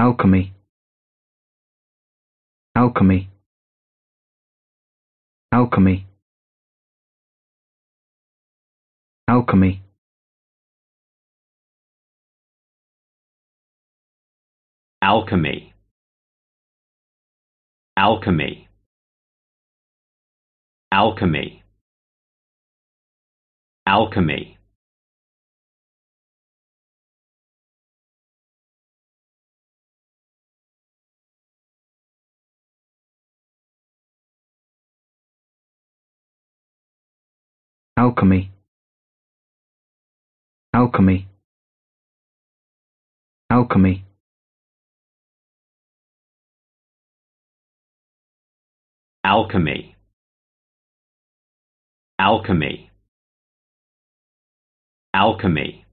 alchemy alchemy alchemy alchemy alchemy alchemy alchemy alchemy alchemy alchemy alchemy alchemy alchemy alchemy